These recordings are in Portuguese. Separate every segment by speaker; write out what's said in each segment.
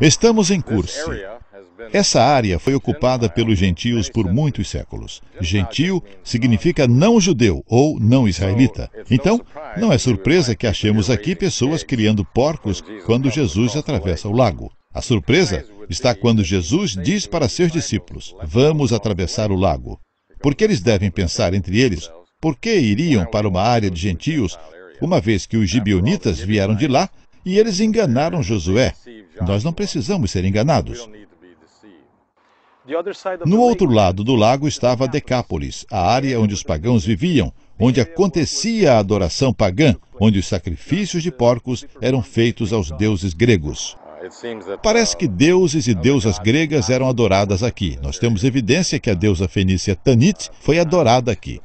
Speaker 1: Estamos em Curse. Essa área foi ocupada pelos gentios por muitos séculos. Gentio significa não judeu ou não israelita. Então, não é surpresa que achemos aqui pessoas criando porcos quando Jesus atravessa o lago. A surpresa está quando Jesus diz para seus discípulos: Vamos atravessar o lago. Porque eles devem pensar entre eles: por que iriam para uma área de gentios, uma vez que os gibeonitas vieram de lá e eles enganaram Josué. Nós não precisamos ser enganados. No outro lado do lago estava Decápolis, a área onde os pagãos viviam, onde acontecia a adoração pagã, onde os sacrifícios de porcos eram feitos aos deuses gregos. Parece que deuses e deusas gregas eram adoradas aqui. Nós temos evidência que a deusa fenícia Tanit foi adorada aqui.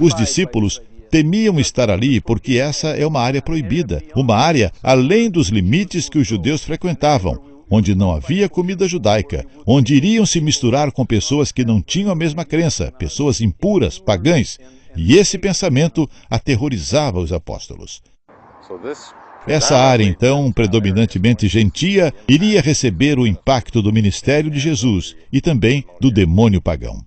Speaker 1: Os discípulos temiam estar ali porque essa é uma área proibida, uma área além dos limites que os judeus frequentavam, onde não havia comida judaica, onde iriam se misturar com pessoas que não tinham a mesma crença, pessoas impuras, pagãs. E esse pensamento aterrorizava os apóstolos. Essa área, então, predominantemente gentia, iria receber o impacto do ministério de Jesus e também do demônio pagão.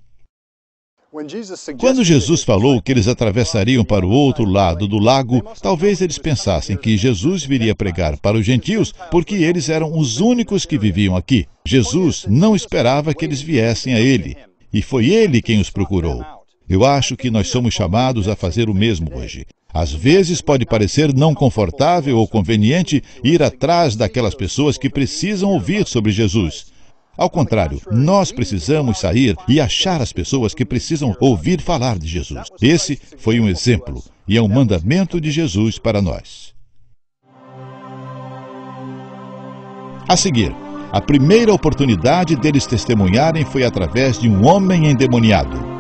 Speaker 1: Quando Jesus falou que eles atravessariam para o outro lado do lago, talvez eles pensassem que Jesus viria pregar para os gentios, porque eles eram os únicos que viviam aqui. Jesus não esperava que eles viessem a ele, e foi ele quem os procurou. Eu acho que nós somos chamados a fazer o mesmo hoje. Às vezes pode parecer não confortável ou conveniente ir atrás daquelas pessoas que precisam ouvir sobre Jesus. Ao contrário, nós precisamos sair e achar as pessoas que precisam ouvir falar de Jesus. Esse foi um exemplo e é um mandamento de Jesus para nós. A seguir, a primeira oportunidade deles testemunharem foi através de um homem endemoniado.